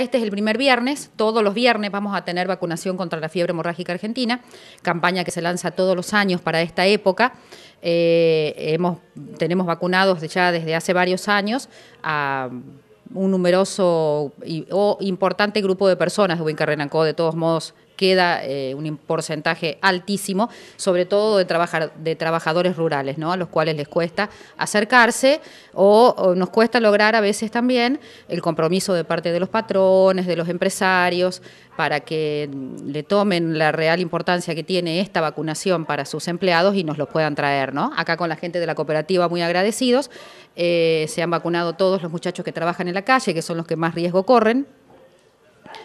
Este es el primer viernes, todos los viernes vamos a tener vacunación contra la fiebre hemorrágica argentina, campaña que se lanza todos los años para esta época. Eh, hemos, tenemos vacunados ya desde hace varios años a un numeroso o importante grupo de personas de Huincarrenacó, de todos modos queda eh, un porcentaje altísimo, sobre todo de, trabajar, de trabajadores rurales, ¿no? a los cuales les cuesta acercarse o, nos cuesta lograr a veces también el compromiso de parte de los patrones, de los empresarios, para que le tomen la real importancia que tiene esta vacunación para sus empleados y nos lo puedan traer, ¿no? Acá con la gente de la cooperativa muy agradecidos, eh, se han vacunado todos los muchachos que trabajan en la calle, que son los que más riesgo corren,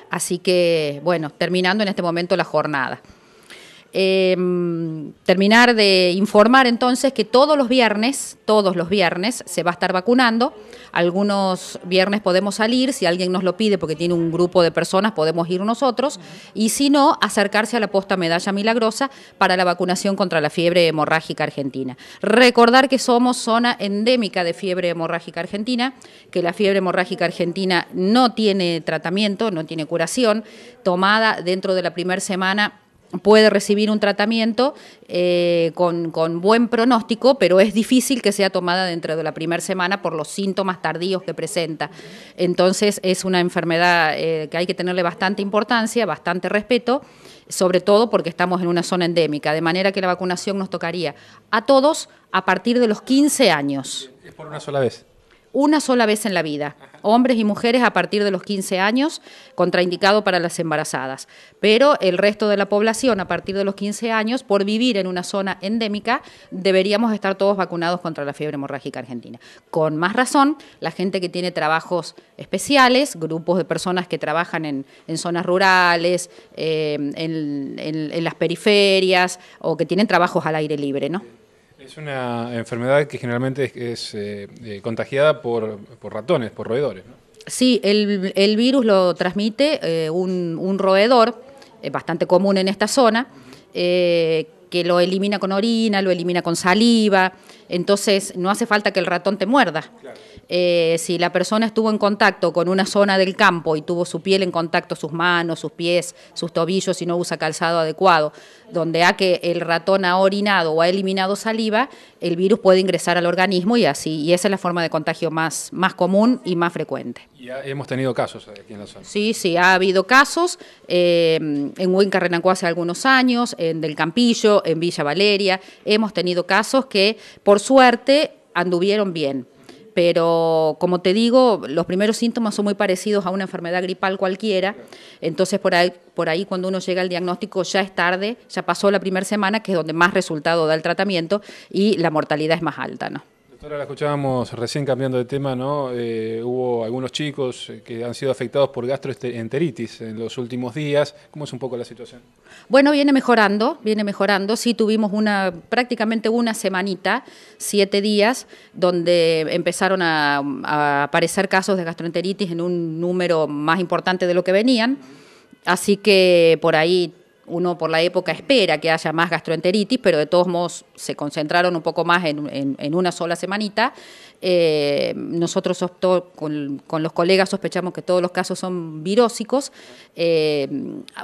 Así que, bueno, terminando en este momento la jornada. Em, terminar de informar entonces que todos los viernes, todos los viernes se va a estar vacunando. Algunos viernes podemos salir, si alguien nos lo pide porque tiene un grupo de personas, podemos ir nosotros. Y si no, acercarse a la posta Medalla Milagrosa para la vacunación contra la fiebre hemorrágica argentina. Recordar que somos zona endémica de fiebre hemorrágica argentina, que la fiebre hemorrágica argentina no tiene tratamiento, no tiene curación, tomada dentro de la primera semana puede recibir un tratamiento eh, con, buen pronóstico, pero es difícil que sea tomada dentro de la primera semana por los síntomas tardíos que presenta. Entonces es una enfermedad eh, que hay que tenerle bastante importancia, bastante respeto, sobre todo porque estamos en una zona endémica, de manera que la vacunación nos tocaría a todos a partir de los 15 años. ¿Es por una sola vez? una sola vez en la vida, hombres y mujeres a partir de los 15 años, contraindicado para las embarazadas. Pero el resto de la población a partir de los 15 años, por vivir en una zona endémica, deberíamos estar todos vacunados contra la fiebre hemorrágica argentina. Con más razón, la gente que tiene trabajos especiales, grupos de personas que trabajan en, zonas rurales, eh, en, en las periferias o que tienen trabajos al aire libre, ¿no? Es una enfermedad que generalmente es, eh, eh, contagiada por, ratones, por roedores. Sí, el, virus lo transmite eh, un, roedor, bastante común en esta zona, que que lo elimina con orina, lo elimina con saliva, entonces no hace falta que el ratón te muerda. Eh, si la persona estuvo en contacto con una zona del campo y tuvo su piel en contacto, sus manos, sus pies, sus tobillos, y no usa calzado adecuado, donde ha que el ratón ha orinado o ha eliminado saliva, el virus puede ingresar al organismo y así, y esa es la forma de contagio más, más común y más frecuente. Y hemos tenido casos aquí en la zona. Sí, sí, ha habido casos em, en Huenca Renancó hace algunos años, en Del Campillo, en Villa Valeria. Hemos tenido casos que, por suerte, anduvieron bien pero como te digo, los primeros síntomas son muy parecidos a una enfermedad gripal cualquiera, entonces por ahí, por ahí cuando uno llega al diagnóstico ya es tarde, ya pasó la primera semana, que es donde más resultado da el tratamiento y la mortalidad es más alta, ¿no? Ahora la escuchábamos recién cambiando de tema, ¿no? Eh, hubo algunos chicos eh, que han sido afectados por gastroenteritis en los últimos días. ¿Cómo es un poco la situación? Bueno, viene mejorando, viene mejorando. Sí, tuvimos una prácticamente una semanita, siete días, donde empezaron a aparecer casos de gastroenteritis en un número más importante de lo que venían. Así que por ahí uno por la época espera que haya más gastroenteritis, pero de todos modos se concentraron un poco más en, una sola semanita, eh, nosotros con, los colegas sospechamos que todos los casos son virósicos. Eh,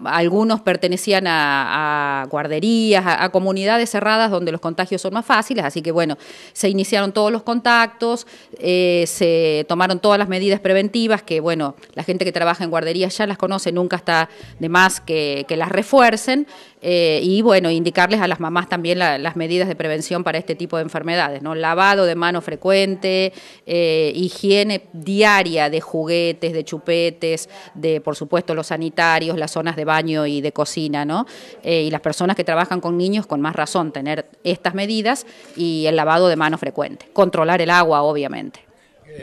algunos pertenecían a, guarderías, a, comunidades cerradas donde los contagios son más fáciles. Así que bueno, se iniciaron todos los contactos, eh, se tomaron todas las medidas preventivas que bueno, la gente que trabaja en guarderías ya las conoce, nunca está de más que, que las refuercen. Eh, y bueno, indicarles a las mamás también las medidas de prevención para este tipo de enfermedades, ¿no? Lavado de mano frecuente, eh, higiene diaria de juguetes, de chupetes, de por supuesto los sanitarios, las zonas de baño y de cocina, ¿no? Eh, y las personas que trabajan con niños, con más razón, tener estas medidas y el lavado de mano frecuente. Controlar el agua, obviamente.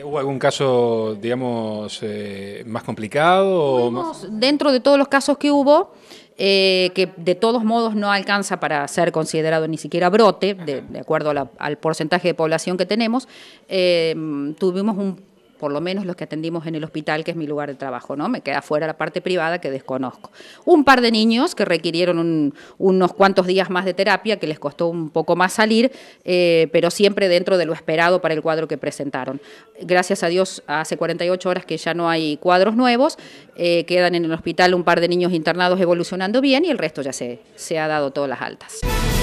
¿Hubo algún caso, digamos, más complicado? Dentro de todos los casos que hubo, eh, que de todos modos no alcanza para ser considerado ni siquiera brote, de, acuerdo al porcentaje de población que tenemos, eh, tuvimos un por lo menos los que atendimos en el hospital, que es mi lugar de trabajo, ¿no? Me queda fuera la parte privada que desconozco. Un par de niños que requirieron unos cuantos días más de terapia, que les costó un poco más salir, eh, pero siempre dentro de lo esperado para el cuadro que presentaron. Gracias a Dios, hace 48 horas que ya no hay cuadros nuevos, eh, quedan en el hospital un par de niños internados evolucionando bien y el resto ya se ha dado todas las altas.